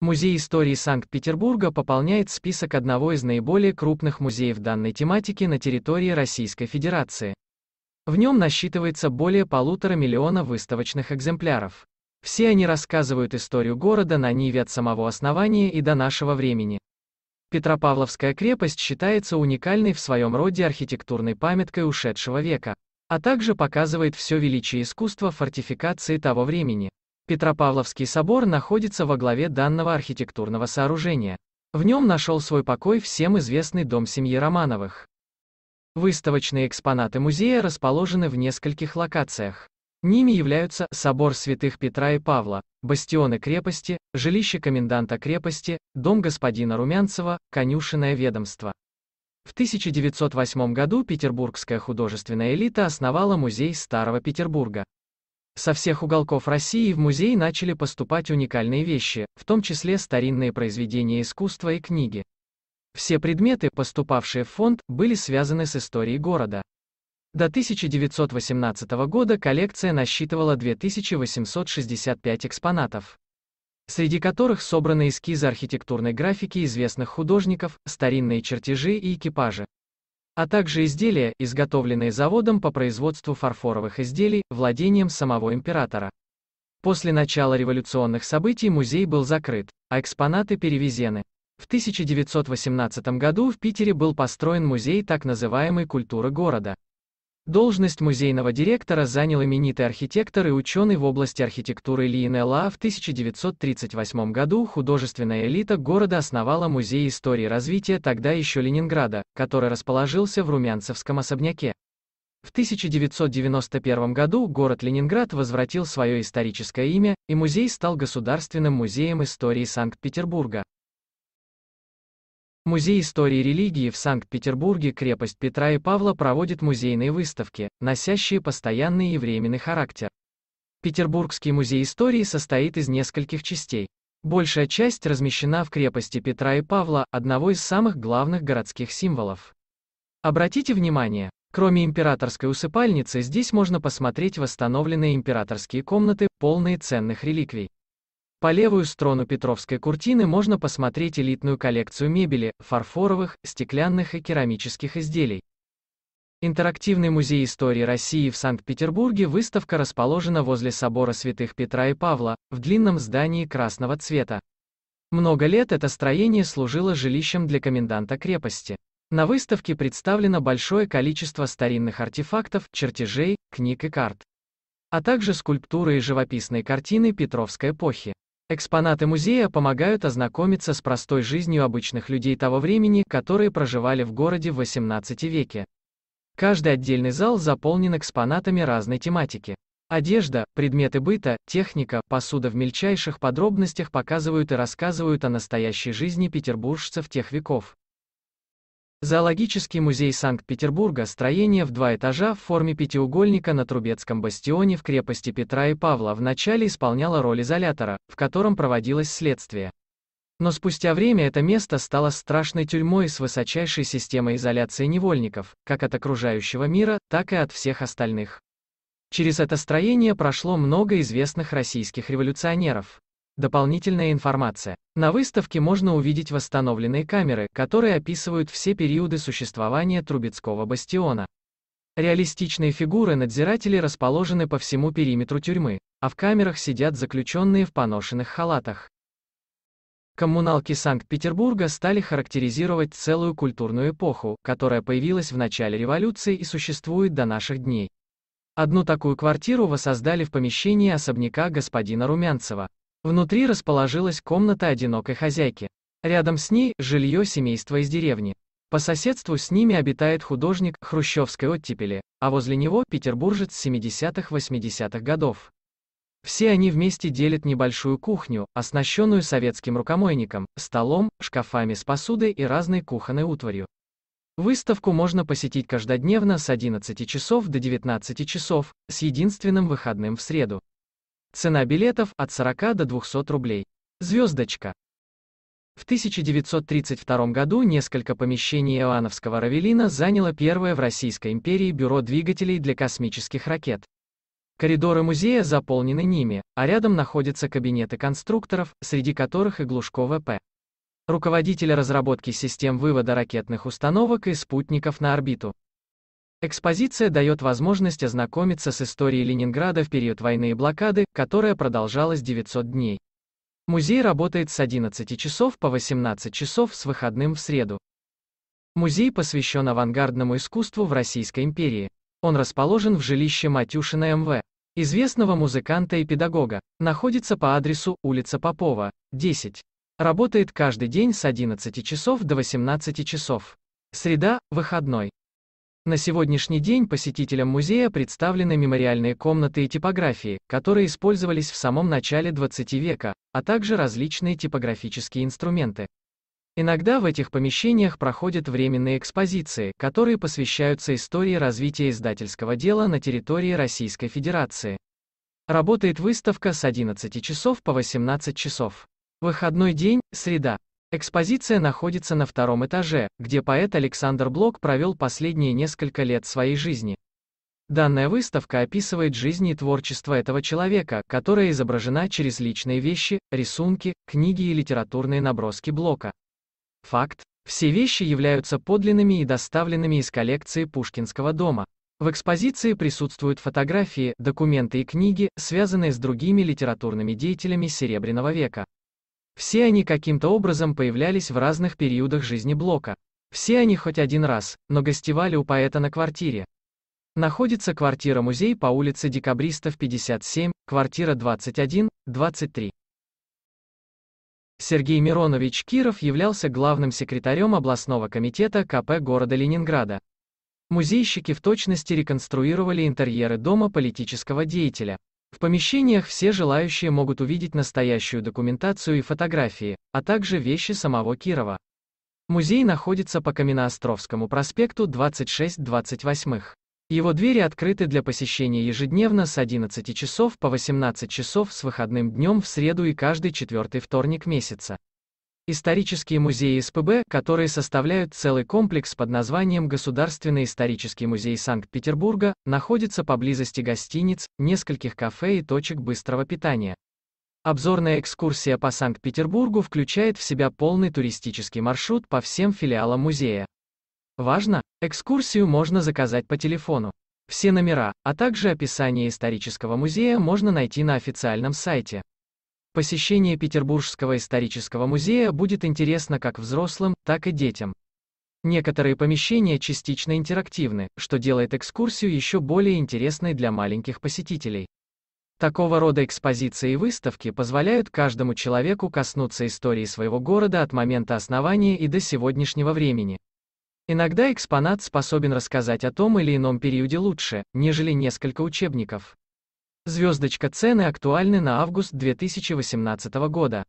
Музей истории Санкт-Петербурга пополняет список одного из наиболее крупных музеев данной тематики на территории Российской Федерации. В нем насчитывается более полутора миллиона выставочных экземпляров. Все они рассказывают историю города на ниве от самого основания и до нашего времени. Петропавловская крепость считается уникальной в своем роде архитектурной памяткой ушедшего века, а также показывает все величие искусства фортификации того времени. Петропавловский собор находится во главе данного архитектурного сооружения. В нем нашел свой покой всем известный дом семьи Романовых. Выставочные экспонаты музея расположены в нескольких локациях. Ними являются собор святых Петра и Павла, бастионы крепости, жилище коменданта крепости, дом господина Румянцева, конюшенное ведомство. В 1908 году петербургская художественная элита основала музей Старого Петербурга. Со всех уголков России в музей начали поступать уникальные вещи, в том числе старинные произведения искусства и книги. Все предметы, поступавшие в фонд, были связаны с историей города. До 1918 года коллекция насчитывала 2865 экспонатов, среди которых собраны эскизы архитектурной графики известных художников, старинные чертежи и экипажи а также изделия, изготовленные заводом по производству фарфоровых изделий, владением самого императора. После начала революционных событий музей был закрыт, а экспонаты перевезены. В 1918 году в Питере был построен музей так называемой культуры города. Должность музейного директора занял именитый архитектор и ученый в области архитектуры Лиенелла. В 1938 году художественная элита города основала Музей истории развития тогда еще Ленинграда, который расположился в Румянцевском особняке. В 1991 году город Ленинград возвратил свое историческое имя, и музей стал Государственным музеем истории Санкт-Петербурга. Музей истории религии в Санкт-Петербурге крепость Петра и Павла проводит музейные выставки, носящие постоянный и временный характер. Петербургский музей истории состоит из нескольких частей. Большая часть размещена в крепости Петра и Павла, одного из самых главных городских символов. Обратите внимание, кроме императорской усыпальницы здесь можно посмотреть восстановленные императорские комнаты, полные ценных реликвий. По левую сторону Петровской куртины можно посмотреть элитную коллекцию мебели, фарфоровых, стеклянных и керамических изделий. Интерактивный музей истории России в Санкт-Петербурге выставка расположена возле собора святых Петра и Павла, в длинном здании красного цвета. Много лет это строение служило жилищем для коменданта крепости. На выставке представлено большое количество старинных артефактов, чертежей, книг и карт. А также скульптуры и живописные картины Петровской эпохи. Экспонаты музея помогают ознакомиться с простой жизнью обычных людей того времени, которые проживали в городе в XVIII веке. Каждый отдельный зал заполнен экспонатами разной тематики. Одежда, предметы быта, техника, посуда в мельчайших подробностях показывают и рассказывают о настоящей жизни петербуржцев тех веков. Зоологический музей Санкт-Петербурга – строение в два этажа в форме пятиугольника на Трубецком бастионе в крепости Петра и Павла вначале исполняло роль изолятора, в котором проводилось следствие. Но спустя время это место стало страшной тюрьмой с высочайшей системой изоляции невольников, как от окружающего мира, так и от всех остальных. Через это строение прошло много известных российских революционеров. Дополнительная информация. На выставке можно увидеть восстановленные камеры, которые описывают все периоды существования Трубецкого бастиона. Реалистичные фигуры надзирателей расположены по всему периметру тюрьмы, а в камерах сидят заключенные в поношенных халатах. Коммуналки Санкт-Петербурга стали характеризировать целую культурную эпоху, которая появилась в начале революции и существует до наших дней. Одну такую квартиру воссоздали в помещении особняка господина Румянцева, Внутри расположилась комната одинокой хозяйки. Рядом с ней – жилье семейства из деревни. По соседству с ними обитает художник хрущевской оттепели, а возле него – петербуржец 70-80-х годов. Все они вместе делят небольшую кухню, оснащенную советским рукомойником, столом, шкафами с посудой и разной кухонной утварью. Выставку можно посетить каждодневно с 11 часов до 19 часов, с единственным выходным в среду. Цена билетов от 40 до 200 рублей. Звездочка. В 1932 году несколько помещений Иоанновского Равелина заняло первое в Российской империи бюро двигателей для космических ракет. Коридоры музея заполнены ними, а рядом находятся кабинеты конструкторов, среди которых и Глушко ВП. Руководитель разработки систем вывода ракетных установок и спутников на орбиту. Экспозиция дает возможность ознакомиться с историей Ленинграда в период войны и блокады, которая продолжалась 900 дней. Музей работает с 11 часов по 18 часов с выходным в среду. Музей посвящен авангардному искусству в Российской империи. Он расположен в жилище Матюшина МВ, известного музыканта и педагога. Находится по адресу улица Попова, 10. Работает каждый день с 11 часов до 18 часов. Среда – выходной. На сегодняшний день посетителям музея представлены мемориальные комнаты и типографии, которые использовались в самом начале 20 века, а также различные типографические инструменты. Иногда в этих помещениях проходят временные экспозиции, которые посвящаются истории развития издательского дела на территории Российской Федерации. Работает выставка с 11 часов по 18 часов. Выходной день, среда. Экспозиция находится на втором этаже, где поэт Александр Блок провел последние несколько лет своей жизни. Данная выставка описывает жизнь и творчество этого человека, которая изображена через личные вещи, рисунки, книги и литературные наброски Блока. Факт. Все вещи являются подлинными и доставленными из коллекции Пушкинского дома. В экспозиции присутствуют фотографии, документы и книги, связанные с другими литературными деятелями Серебряного века. Все они каким-то образом появлялись в разных периодах жизни блока. Все они хоть один раз, но гостевали у поэта на квартире. Находится квартира-музей по улице Декабристов 57, квартира 21, 23. Сергей Миронович Киров являлся главным секретарем областного комитета КП города Ленинграда. Музейщики в точности реконструировали интерьеры дома политического деятеля. В помещениях все желающие могут увидеть настоящую документацию и фотографии, а также вещи самого Кирова. Музей находится по Каменноостровскому проспекту 26-28. Его двери открыты для посещения ежедневно с 11 часов по 18 часов с выходным днем в среду и каждый четвертый вторник месяца. Исторические музеи СПБ, которые составляют целый комплекс под названием Государственный исторический музей Санкт-Петербурга, находятся поблизости гостиниц, нескольких кафе и точек быстрого питания. Обзорная экскурсия по Санкт-Петербургу включает в себя полный туристический маршрут по всем филиалам музея. Важно, экскурсию можно заказать по телефону. Все номера, а также описание исторического музея можно найти на официальном сайте. Посещение Петербургского исторического музея будет интересно как взрослым, так и детям. Некоторые помещения частично интерактивны, что делает экскурсию еще более интересной для маленьких посетителей. Такого рода экспозиции и выставки позволяют каждому человеку коснуться истории своего города от момента основания и до сегодняшнего времени. Иногда экспонат способен рассказать о том или ином периоде лучше, нежели несколько учебников. Звездочка цены актуальны на август 2018 года